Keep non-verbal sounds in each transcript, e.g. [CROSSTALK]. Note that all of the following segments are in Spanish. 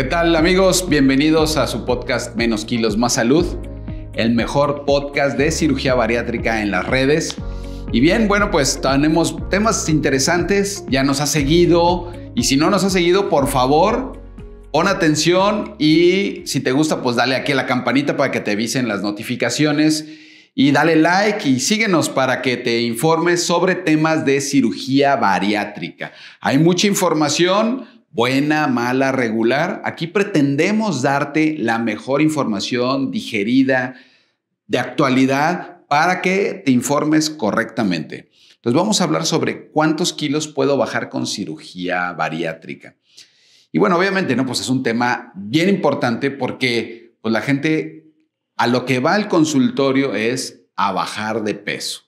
¿Qué tal amigos? Bienvenidos a su podcast Menos Kilos Más Salud, el mejor podcast de cirugía bariátrica en las redes. Y bien, bueno, pues tenemos temas interesantes, ya nos ha seguido y si no nos ha seguido, por favor, pon atención y si te gusta, pues dale aquí a la campanita para que te avisen las notificaciones y dale like y síguenos para que te informes sobre temas de cirugía bariátrica. Hay mucha información, buena, mala, regular. Aquí pretendemos darte la mejor información digerida, de actualidad, para que te informes correctamente. Entonces vamos a hablar sobre cuántos kilos puedo bajar con cirugía bariátrica. Y bueno, obviamente, ¿no? Pues es un tema bien importante porque pues, la gente a lo que va al consultorio es a bajar de peso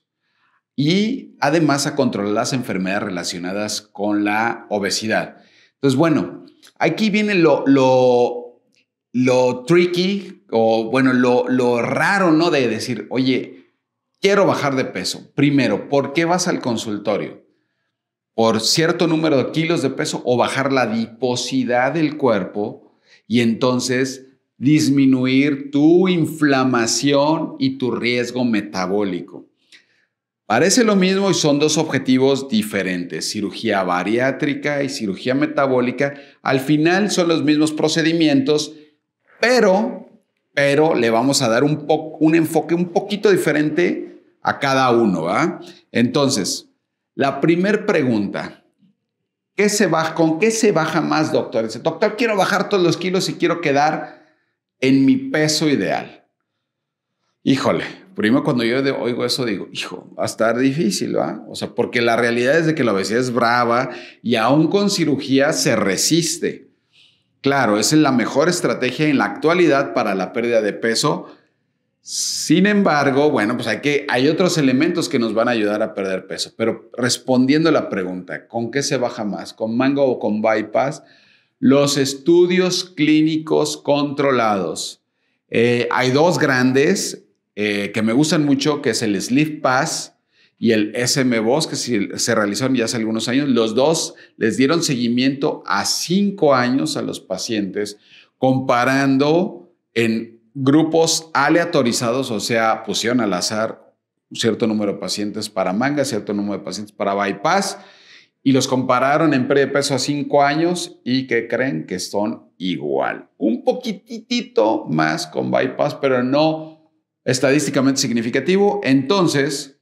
y además a controlar las enfermedades relacionadas con la obesidad. Entonces, bueno, aquí viene lo, lo, lo tricky o, bueno, lo, lo raro, ¿no? De decir, oye, quiero bajar de peso. Primero, ¿por qué vas al consultorio? ¿Por cierto número de kilos de peso o bajar la adiposidad del cuerpo y entonces disminuir tu inflamación y tu riesgo metabólico? Parece lo mismo y son dos objetivos diferentes, cirugía bariátrica y cirugía metabólica. Al final son los mismos procedimientos, pero, pero le vamos a dar un, un enfoque un poquito diferente a cada uno. ¿va? Entonces, la primer pregunta, ¿qué se baja, ¿con qué se baja más, doctor? Dice, doctor, quiero bajar todos los kilos y quiero quedar en mi peso ideal. Híjole, Primero, cuando yo oigo eso, digo, hijo, va a estar difícil, ¿va? O sea, porque la realidad es de que la obesidad es brava y aún con cirugía se resiste. Claro, es la mejor estrategia en la actualidad para la pérdida de peso. Sin embargo, bueno, pues hay, que, hay otros elementos que nos van a ayudar a perder peso. Pero respondiendo a la pregunta, ¿con qué se baja más? ¿Con mango o con bypass? Los estudios clínicos controlados. Eh, hay dos grandes, eh, que me gustan mucho, que es el Sleep Pass y el SM Boss, que se, realizaron ya hace algunos años. Los dos les dieron seguimiento a cinco años a los pacientes, comparando en grupos aleatorizados, o sea, pusieron al azar un cierto número de pacientes para manga, cierto número de pacientes para bypass, y los compararon en pre peso a cinco años y que creen que son igual. Un poquitito más con bypass, pero no estadísticamente significativo. Entonces,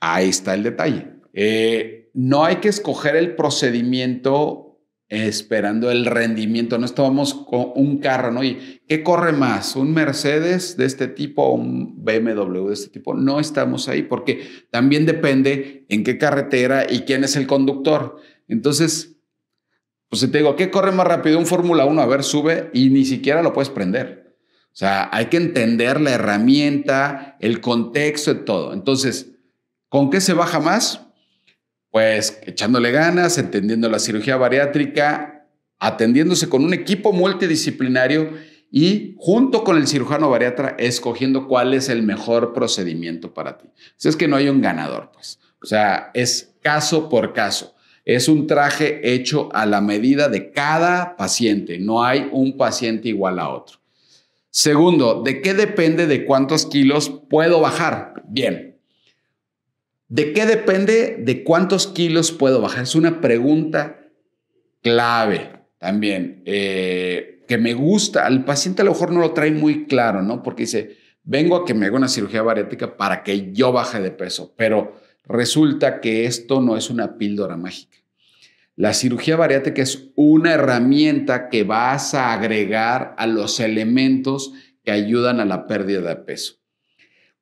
ahí está el detalle. Eh, no hay que escoger el procedimiento esperando el rendimiento. No estábamos con un carro, ¿no? ¿Y qué corre más? ¿Un Mercedes de este tipo o un BMW de este tipo? No estamos ahí porque también depende en qué carretera y quién es el conductor. Entonces, pues si te digo, ¿qué corre más rápido? Un Fórmula 1, a ver, sube y ni siquiera lo puedes prender. O sea, hay que entender la herramienta, el contexto de todo. Entonces, ¿con qué se baja más? Pues echándole ganas, entendiendo la cirugía bariátrica, atendiéndose con un equipo multidisciplinario y junto con el cirujano bariatra escogiendo cuál es el mejor procedimiento para ti. Si es que no hay un ganador, pues. O sea, es caso por caso. Es un traje hecho a la medida de cada paciente. No hay un paciente igual a otro. Segundo, ¿de qué depende de cuántos kilos puedo bajar? Bien. ¿De qué depende de cuántos kilos puedo bajar? Es una pregunta clave también, eh, que me gusta. Al paciente a lo mejor no lo trae muy claro, ¿no? Porque dice, vengo a que me haga una cirugía bariátrica para que yo baje de peso, pero resulta que esto no es una píldora mágica. La cirugía bariátrica es una herramienta que vas a agregar a los elementos que ayudan a la pérdida de peso.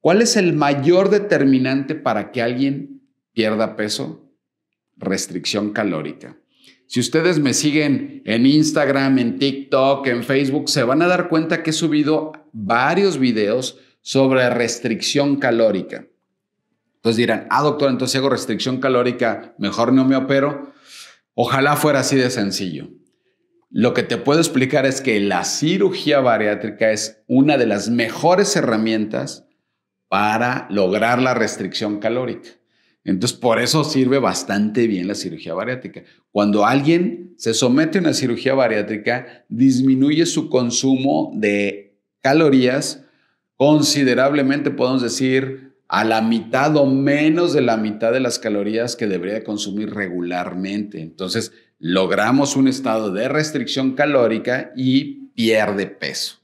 ¿Cuál es el mayor determinante para que alguien pierda peso? Restricción calórica. Si ustedes me siguen en Instagram, en TikTok, en Facebook, se van a dar cuenta que he subido varios videos sobre restricción calórica. Entonces dirán, ah, doctor, entonces hago restricción calórica, mejor no me opero. Ojalá fuera así de sencillo. Lo que te puedo explicar es que la cirugía bariátrica es una de las mejores herramientas para lograr la restricción calórica. Entonces, por eso sirve bastante bien la cirugía bariátrica. Cuando alguien se somete a una cirugía bariátrica, disminuye su consumo de calorías considerablemente, podemos decir, a la mitad o menos de la mitad de las calorías que debería consumir regularmente. Entonces, logramos un estado de restricción calórica y pierde peso.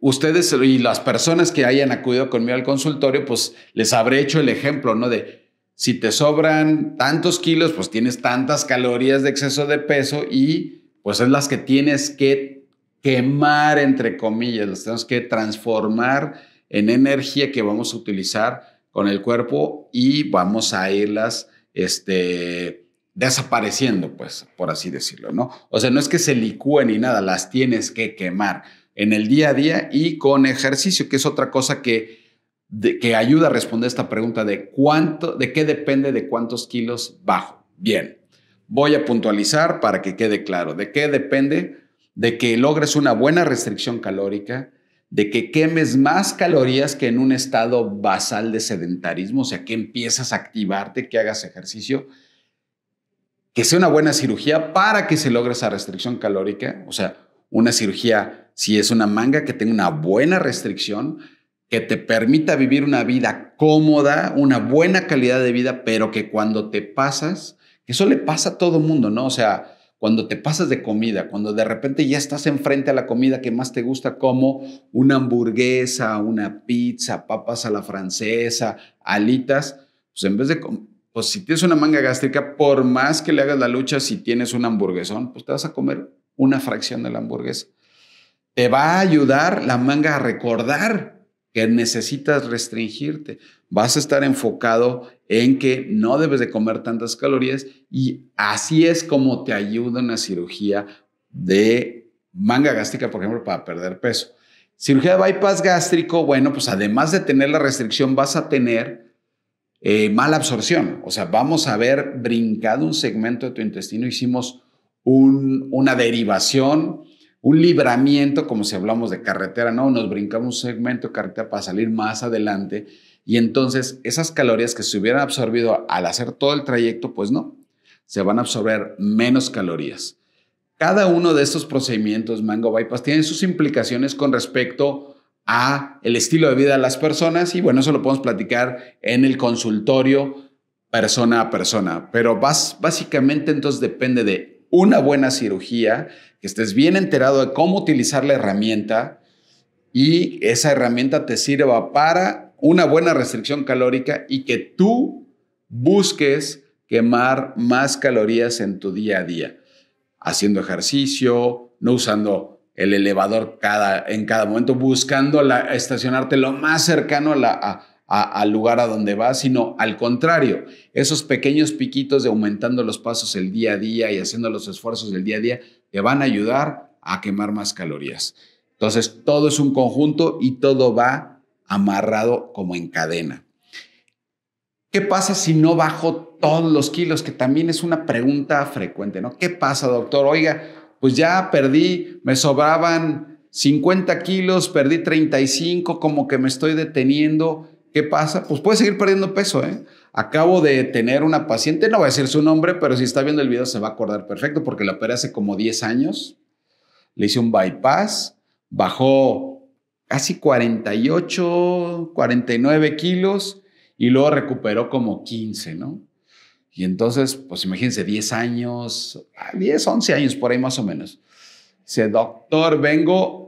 Ustedes y las personas que hayan acudido conmigo al consultorio, pues les habré hecho el ejemplo, ¿no? De si te sobran tantos kilos, pues tienes tantas calorías de exceso de peso y pues es las que tienes que quemar, entre comillas, las tenemos que transformar en energía que vamos a utilizar con el cuerpo y vamos a irlas este, desapareciendo, pues, por así decirlo, ¿no? O sea, no es que se licúen ni nada, las tienes que quemar en el día a día y con ejercicio, que es otra cosa que, que ayuda a responder esta pregunta de cuánto, de qué depende de cuántos kilos bajo. Bien, voy a puntualizar para que quede claro, de qué depende de que logres una buena restricción calórica, de que quemes más calorías que en un estado basal de sedentarismo, o sea, que empiezas a activarte, que hagas ejercicio, que sea una buena cirugía para que se logre esa restricción calórica, o sea, una cirugía, si es una manga, que tenga una buena restricción, que te permita vivir una vida cómoda, una buena calidad de vida, pero que cuando te pasas, que eso le pasa a todo mundo, ¿no? O sea, cuando te pasas de comida, cuando de repente ya estás enfrente a la comida que más te gusta, como una hamburguesa, una pizza, papas a la francesa, alitas, pues en vez de, pues si tienes una manga gástrica, por más que le hagas la lucha, si tienes un hamburguesón, pues te vas a comer una fracción de la hamburguesa. Te va a ayudar la manga a recordar que necesitas restringirte. Vas a estar enfocado en que no debes de comer tantas calorías y así es como te ayuda una cirugía de manga gástrica, por ejemplo, para perder peso. Cirugía de bypass gástrico, bueno, pues además de tener la restricción, vas a tener eh, mala absorción. O sea, vamos a haber brincado un segmento de tu intestino, hicimos una derivación un libramiento, como si hablamos de carretera, ¿no? Nos brincamos un segmento de carretera para salir más adelante y entonces esas calorías que se hubieran absorbido al hacer todo el trayecto, pues no, se van a absorber menos calorías. Cada uno de estos procedimientos Mango Bypass tiene sus implicaciones con respecto a el estilo de vida de las personas y bueno, eso lo podemos platicar en el consultorio persona a persona, pero vas, básicamente entonces depende de una buena cirugía, que estés bien enterado de cómo utilizar la herramienta y esa herramienta te sirva para una buena restricción calórica y que tú busques quemar más calorías en tu día a día, haciendo ejercicio, no usando el elevador cada, en cada momento, buscando la, estacionarte lo más cercano a la, a, al lugar a donde va, sino al contrario, esos pequeños piquitos de aumentando los pasos el día a día y haciendo los esfuerzos del día a día te van a ayudar a quemar más calorías. Entonces, todo es un conjunto y todo va amarrado como en cadena. ¿Qué pasa si no bajo todos los kilos? Que también es una pregunta frecuente, ¿no? ¿Qué pasa, doctor? Oiga, pues ya perdí, me sobraban 50 kilos, perdí 35, como que me estoy deteniendo. ¿Qué pasa? Pues puede seguir perdiendo peso, ¿eh? Acabo de tener una paciente, no voy a decir su nombre, pero si está viendo el video se va a acordar perfecto porque la operé hace como 10 años. Le hice un bypass, bajó casi 48, 49 kilos y luego recuperó como 15, ¿no? Y entonces, pues imagínense, 10 años, 10, ah, 11 años por ahí más o menos. Dice, doctor, vengo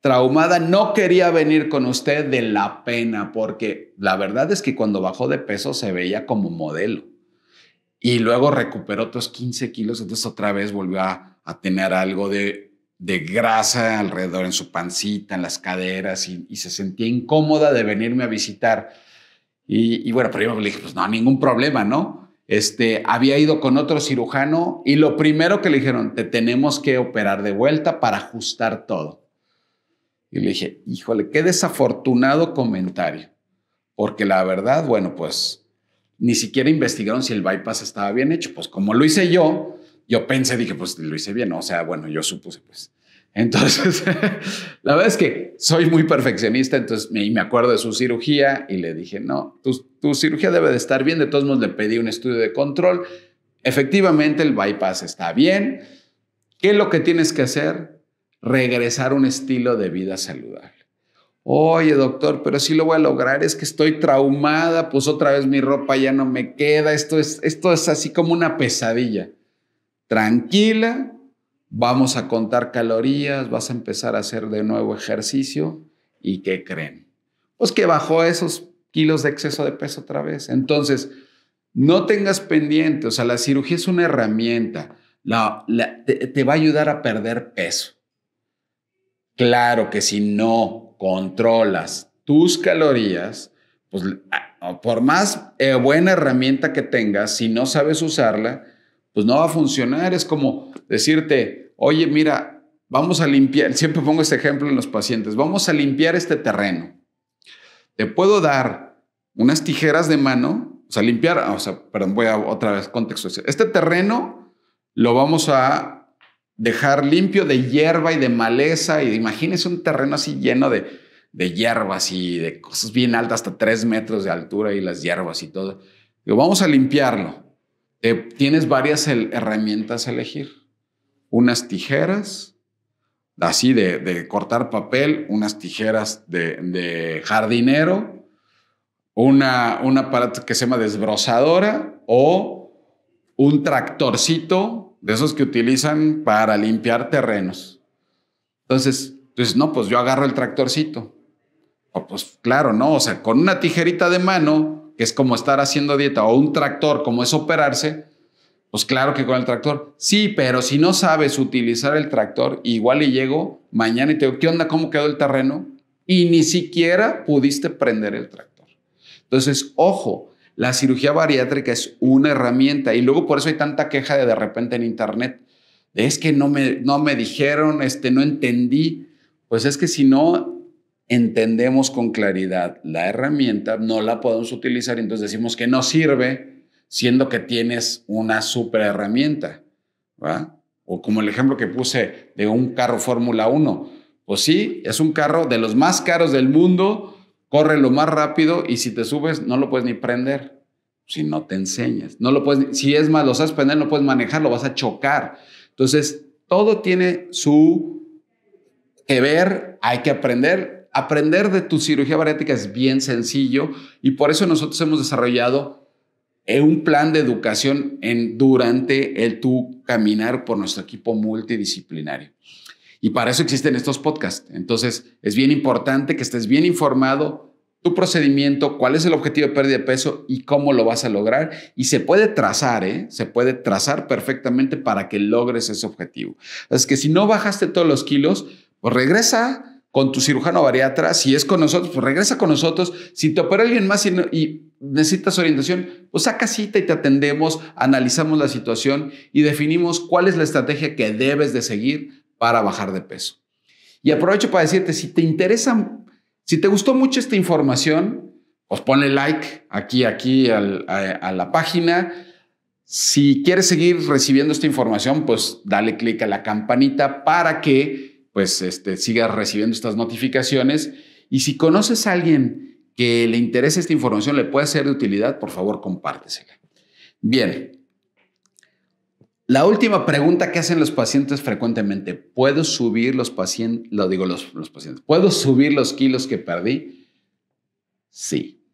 traumada, no quería venir con usted de la pena, porque la verdad es que cuando bajó de peso se veía como modelo. Y luego recuperó otros 15 kilos, entonces otra vez volvió a, tener algo de, de, grasa alrededor en su pancita, en las caderas, y, se sentía incómoda de venirme a visitar. Y, bueno, pero yo le dije, pues no, ningún problema, ¿no? Este, había ido con otro cirujano y lo primero que le dijeron, te tenemos que operar de vuelta para ajustar todo. Y le dije, híjole, qué desafortunado comentario. Porque la verdad, bueno, pues ni siquiera investigaron si el bypass estaba bien hecho. Pues como lo hice yo, yo pensé, dije, pues lo hice bien. O sea, bueno, yo supuse, pues. Entonces, [LAUGHS] la verdad es que soy muy perfeccionista, entonces me, me acuerdo de su cirugía y le dije, no, tu, tu, cirugía debe de estar bien, de todos modos le pedí un estudio de control, efectivamente el bypass está bien, ¿qué es lo que tienes que hacer? regresar a un estilo de vida saludable. Oye, doctor, pero si lo voy a lograr, es que estoy traumada, pues otra vez mi ropa ya no me queda, esto es, esto es así como una pesadilla. Tranquila, vamos a contar calorías, vas a empezar a hacer de nuevo ejercicio y ¿qué creen? Pues que bajó esos kilos de exceso de peso otra vez. Entonces, no tengas pendiente, o sea, la cirugía es una herramienta, la, te va a ayudar a perder peso Claro que si no controlas tus calorías, pues ah, por más eh, buena herramienta que tengas, si no sabes usarla, pues no va a funcionar. Es como decirte, oye, mira, vamos a limpiar, siempre pongo este ejemplo en los pacientes, vamos a limpiar este terreno. Te puedo dar unas tijeras de mano, o sea, limpiar, o sea, perdón, voy a otra vez contexto. Este terreno lo vamos a dejar limpio de hierba y de maleza. Y imagínense un terreno así lleno de, hierbas y de cosas bien altas, hasta tres metros de altura y las hierbas y todo. Digo, vamos a limpiarlo. tienes varias herramientas a elegir. Unas tijeras, así de, cortar papel, unas tijeras de, de jardinero, una, un aparato que se llama desbrozadora o un tractorcito de esos que utilizan para limpiar terrenos. Entonces, pues no, pues yo agarro el tractorcito. O pues claro, no, o sea, con una tijerita de mano, que es como estar haciendo dieta, o un tractor, como es operarse, pues claro que con el tractor. Sí, pero si no sabes utilizar el tractor, igual y llego mañana y te digo, ¿qué onda? ¿Cómo quedó el terreno? Y ni siquiera pudiste prender el tractor. Entonces, ojo, la cirugía bariátrica es una herramienta y luego por eso hay tanta queja de de repente en internet. Es que no me, no me dijeron, este, no entendí. Pues es que si no entendemos con claridad la herramienta, no la podemos utilizar entonces decimos que no sirve, siendo que tienes una super herramienta. ¿va? O como el ejemplo que puse de un carro Fórmula 1. Pues sí, es un carro de los más caros del mundo, corre lo más rápido y si te subes no lo puedes ni prender. Si no te enseñas, no lo puedes, si es más, lo sabes prender, no puedes manejarlo, vas a chocar. Entonces, todo tiene su que ver, hay que aprender. Aprender de tu cirugía bariátrica es bien sencillo y por eso nosotros hemos desarrollado eh, un plan de educación en, durante el tu caminar por nuestro equipo multidisciplinario. Y para eso existen estos podcasts. Entonces, es bien importante que estés bien informado tu procedimiento, cuál es el objetivo de pérdida de peso y cómo lo vas a lograr. Y se puede trazar, ¿eh? se puede trazar perfectamente para que logres ese objetivo. Es que si no bajaste todos los kilos, pues regresa con tu cirujano bariatra. Si es con nosotros, pues regresa con nosotros. Si te opera alguien más y, necesitas orientación, pues saca cita y te atendemos, analizamos la situación y definimos cuál es la estrategia que debes de seguir para bajar de peso. Y aprovecho para decirte, si te interesa, si te gustó mucho esta información, pues ponle like aquí, aquí a, la página. Si quieres seguir recibiendo esta información, pues dale click a la campanita para que pues este, sigas recibiendo estas notificaciones. Y si conoces a alguien que le interese esta información, le puede ser de utilidad, por favor, compártesela. Bien, la última pregunta que hacen los pacientes frecuentemente, ¿puedo subir los pacientes, lo digo los, pacientes, ¿puedo subir los kilos que perdí? Sí.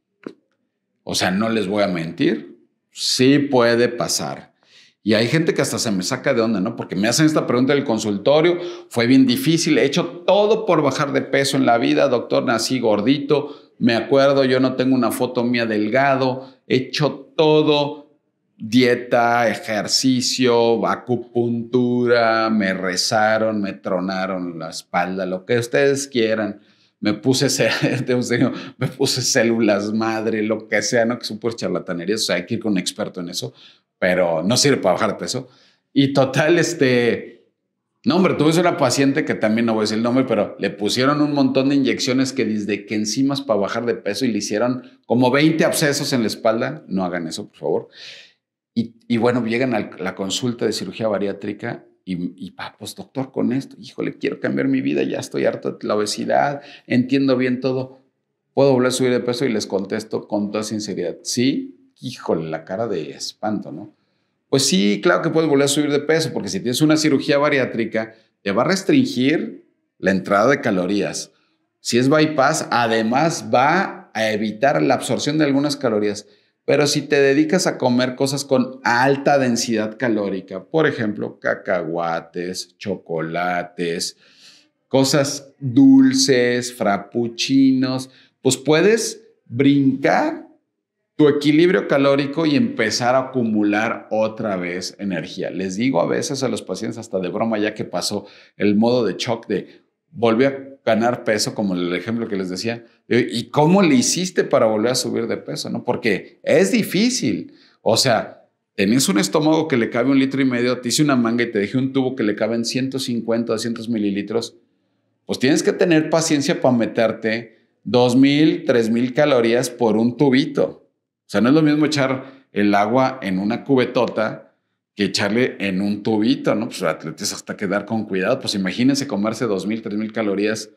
O sea, no les voy a mentir, sí puede pasar. Y hay gente que hasta se me saca de onda, ¿no? Porque me hacen esta pregunta del consultorio, fue bien difícil, he hecho todo por bajar de peso en la vida, doctor, nací gordito, me acuerdo, yo no tengo una foto mía delgado, he hecho todo, dieta, ejercicio, acupuntura, me rezaron, me tronaron la espalda, lo que ustedes quieran. Me puse, [LAUGHS] este, me puse células madre, lo que sea, no que súper charlatanería. o sea, hay que ir con un experto en eso, pero no sirve para bajar de peso. Y total, este, no, hombre, tuve una paciente que también no voy a decir el nombre, pero le pusieron un montón de inyecciones que desde que enzimas para bajar de peso y le hicieron como 20 abscesos en la espalda. No hagan eso, por favor. Y, bueno, llegan a la consulta de cirugía bariátrica y, y pues doctor, con esto, híjole, quiero cambiar mi vida, ya estoy harto de la obesidad, entiendo bien todo. ¿Puedo volver a subir de peso? Y les contesto con toda sinceridad, sí, híjole, la cara de espanto, ¿no? Pues sí, claro que puedes volver a subir de peso, porque si tienes una cirugía bariátrica, te va a restringir la entrada de calorías. Si es bypass, además va a evitar la absorción de algunas calorías. Pero si te dedicas a comer cosas con alta densidad calórica, por ejemplo, cacahuates, chocolates, cosas dulces, frappuccinos, pues puedes brincar tu equilibrio calórico y empezar a acumular otra vez energía. Les digo a veces a los pacientes, hasta de broma, ya que pasó el modo de shock de, volvió a ganar peso, como el ejemplo que les decía. ¿Y cómo le hiciste para volver a subir de peso? ¿No? Porque es difícil. O sea, tenés un estómago que le cabe un litro y medio, te hice una manga y te dejé un tubo que le caben 150, 200 mililitros. Pues tienes que tener paciencia para meterte 2.000, 3.000 calorías por un tubito. O sea, no es lo mismo echar el agua en una cubetota que echarle en un tubito, ¿no? Pues atletas hasta quedar con cuidado. Pues imagínense comerse 2.000, 3.000 calorías,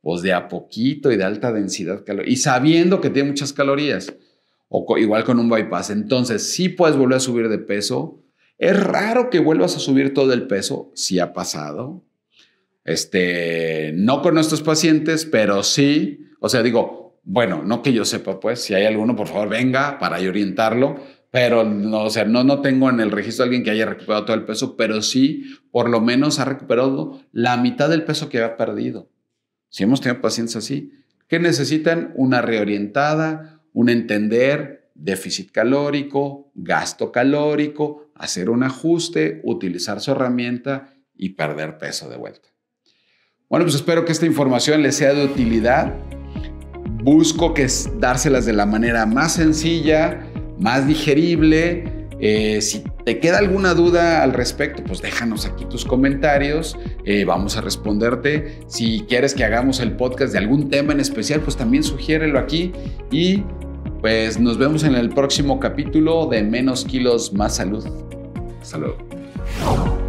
pues de a poquito y de alta densidad Y sabiendo que tiene muchas calorías, o igual con un bypass. Entonces, sí puedes volver a subir de peso. Es raro que vuelvas a subir todo el peso, si ha pasado. Este, no con nuestros pacientes, pero sí. O sea, digo, bueno, no que yo sepa, pues, si hay alguno, por favor, venga para orientarlo pero no, o sea, no, no tengo en el registro a alguien que haya recuperado todo el peso, pero sí, por lo menos ha recuperado la mitad del peso que había perdido. Si hemos tenido pacientes así, que necesitan una reorientada, un entender déficit calórico, gasto calórico, hacer un ajuste, utilizar su herramienta y perder peso de vuelta. Bueno, pues espero que esta información les sea de utilidad. Busco que dárselas de la manera más sencilla más digerible. Eh, si te queda alguna duda al respecto, pues déjanos aquí tus comentarios, eh, vamos a responderte. Si quieres que hagamos el podcast de algún tema en especial, pues también sugiérelo aquí y pues nos vemos en el próximo capítulo de Menos Kilos, Más Salud. Hasta luego.